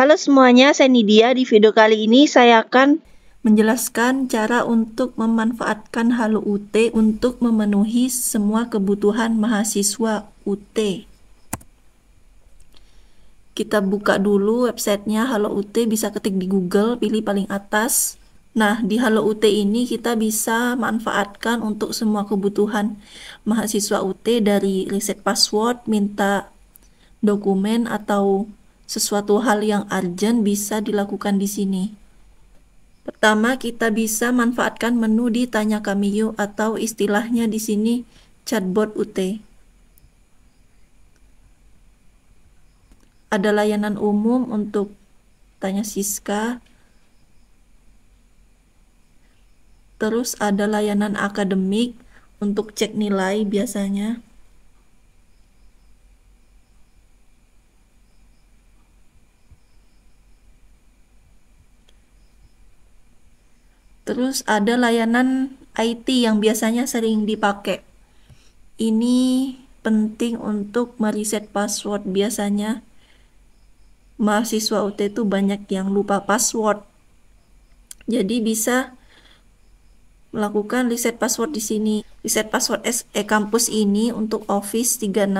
Halo semuanya, saya Nidia. Di video kali ini saya akan menjelaskan cara untuk memanfaatkan Halo UT untuk memenuhi semua kebutuhan mahasiswa UT. Kita buka dulu websitenya Halo UT, bisa ketik di Google, pilih paling atas. Nah, di Halo UT ini kita bisa manfaatkan untuk semua kebutuhan mahasiswa UT dari riset password, minta dokumen atau sesuatu hal yang urgent bisa dilakukan di sini. Pertama, kita bisa manfaatkan menu di Tanya You atau istilahnya di sini chatbot UT. Ada layanan umum untuk tanya Siska. Terus ada layanan akademik untuk cek nilai biasanya. Terus ada layanan IT yang biasanya sering dipakai. Ini penting untuk mereset password biasanya mahasiswa UT itu banyak yang lupa password. Jadi bisa melakukan reset password di sini. Reset password SE eh, kampus ini untuk Office 365,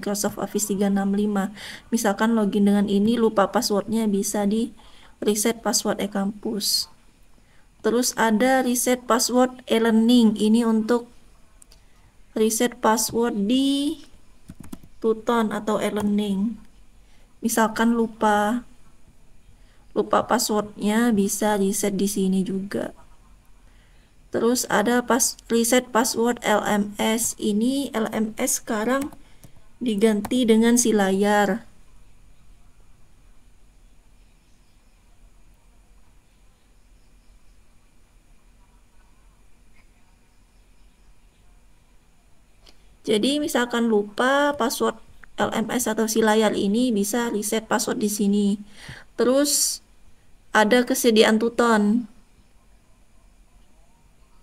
Microsoft Office 365. Misalkan login dengan ini lupa passwordnya bisa di reset password e kampus. Terus ada reset password e-learning. Ini untuk reset password di Tuton atau e-learning. Misalkan lupa lupa passwordnya bisa reset di sini juga. Terus ada pas reset password LMS. Ini LMS sekarang diganti dengan si layar. Jadi misalkan lupa password LMS atau si layar ini bisa reset password di sini. Terus ada kesediaan Tuton.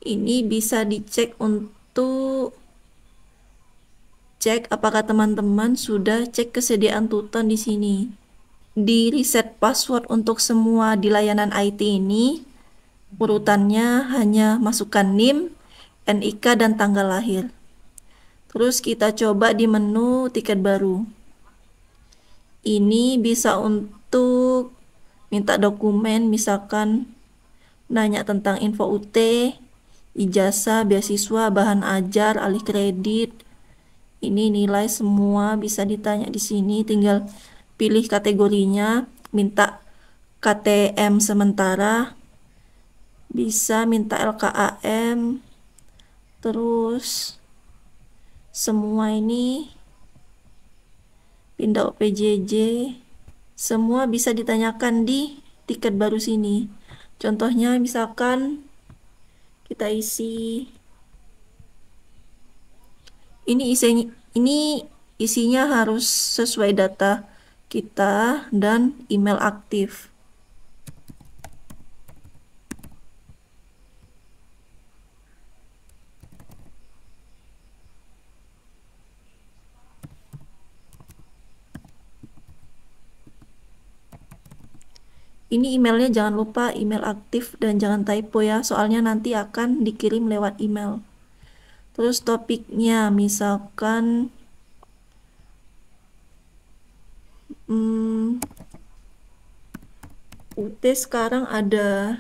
Ini bisa dicek untuk cek apakah teman-teman sudah cek kesediaan Tuton di sini. Di reset password untuk semua di layanan IT ini, urutannya hanya masukkan NIM, NIK, dan tanggal lahir. Terus kita coba di menu tiket baru. Ini bisa untuk minta dokumen, misalkan nanya tentang info UT, ijazah, beasiswa, bahan ajar, alih kredit. Ini nilai semua bisa ditanya di sini, tinggal pilih kategorinya, minta KTM sementara, bisa minta LKAM, terus semua ini pindah OPJJ semua bisa ditanyakan di tiket baru sini contohnya misalkan kita isi ini isinya ini isinya harus sesuai data kita dan email aktif Ini emailnya jangan lupa email aktif dan jangan typo ya, soalnya nanti akan dikirim lewat email. Terus topiknya misalkan hmm, UT sekarang ada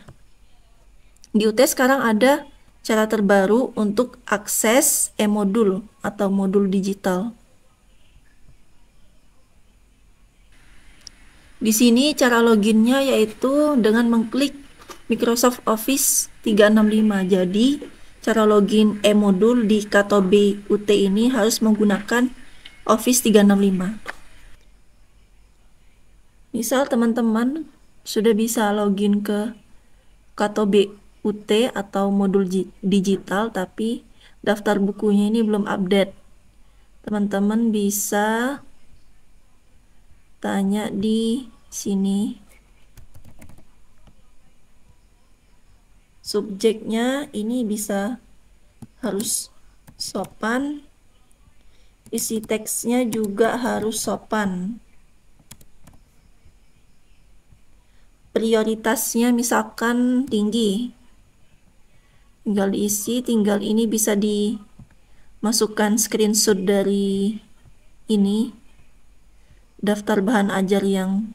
di UT sekarang ada cara terbaru untuk akses e-modul atau modul digital. Di sini cara loginnya yaitu dengan mengklik Microsoft Office 365. Jadi, cara login e-modul di Katobe UT ini harus menggunakan Office 365. Misal teman-teman sudah bisa login ke Katobe UT atau modul digital tapi daftar bukunya ini belum update. Teman-teman bisa tanya di sini subjeknya ini bisa harus sopan isi teksnya juga harus sopan prioritasnya misalkan tinggi tinggal diisi tinggal ini bisa dimasukkan screenshot dari ini daftar bahan ajar yang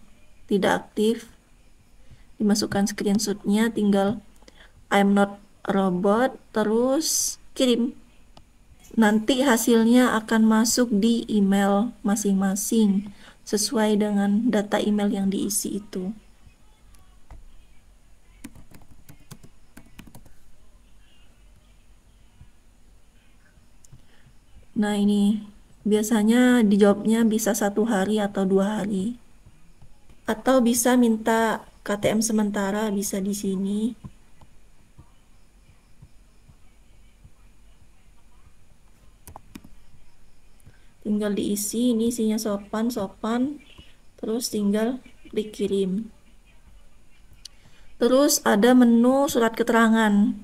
tidak aktif dimasukkan screenshotnya tinggal I'm not robot terus kirim nanti hasilnya akan masuk di email masing-masing sesuai dengan data email yang diisi itu Nah, ini biasanya dijawabnya bisa satu hari atau dua hari atau bisa minta KTM sementara bisa di sini tinggal diisi ini isinya sopan sopan terus tinggal dikirim terus ada menu surat keterangan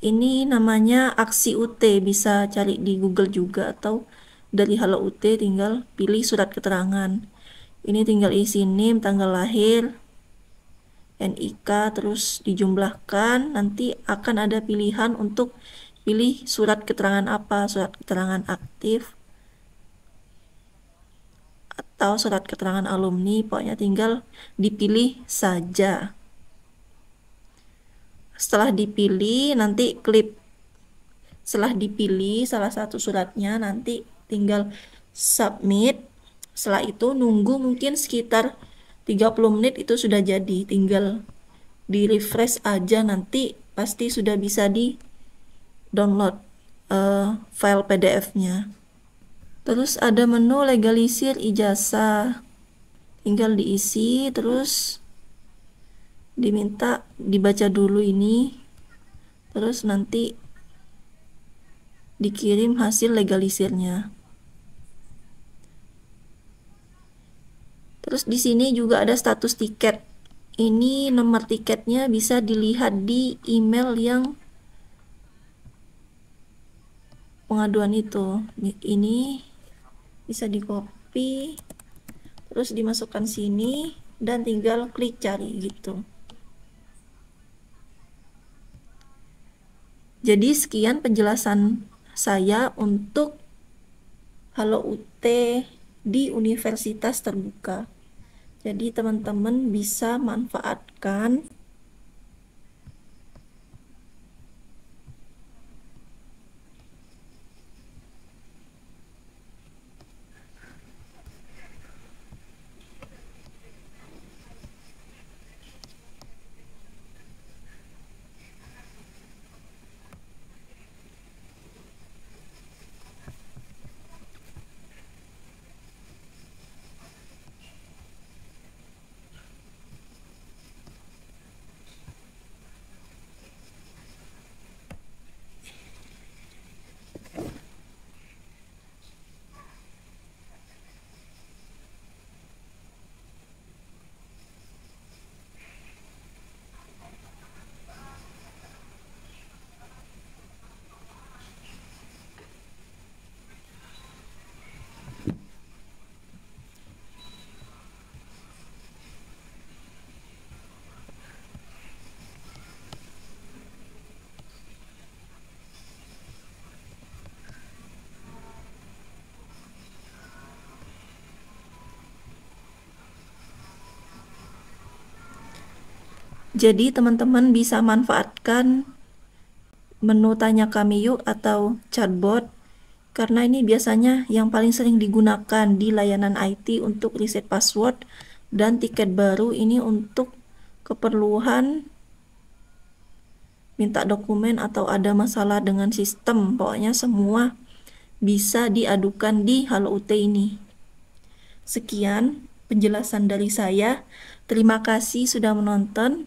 ini namanya aksi UT bisa cari di Google juga atau dari Halo UT tinggal pilih surat keterangan ini tinggal isi NIM, tanggal lahir NIK terus dijumlahkan nanti akan ada pilihan untuk pilih surat keterangan apa surat keterangan aktif atau surat keterangan alumni pokoknya tinggal dipilih saja setelah dipilih nanti klik setelah dipilih salah satu suratnya nanti tinggal submit setelah itu nunggu mungkin sekitar 30 menit itu sudah jadi tinggal di refresh aja nanti pasti sudah bisa di download uh, eh, file PDF-nya terus ada menu legalisir ijazah tinggal diisi terus diminta dibaca dulu ini terus nanti dikirim hasil legalisirnya terus di sini juga ada status tiket ini nomor tiketnya bisa dilihat di email yang pengaduan itu ini bisa di copy terus dimasukkan sini dan tinggal klik cari gitu Jadi sekian penjelasan saya untuk Halo UT di Universitas Terbuka. Jadi teman-teman bisa manfaatkan Jadi teman-teman bisa manfaatkan menu tanya kami yuk atau chatbot karena ini biasanya yang paling sering digunakan di layanan IT untuk reset password dan tiket baru ini untuk keperluan minta dokumen atau ada masalah dengan sistem pokoknya semua bisa diadukan di Halo UT ini sekian penjelasan dari saya terima kasih sudah menonton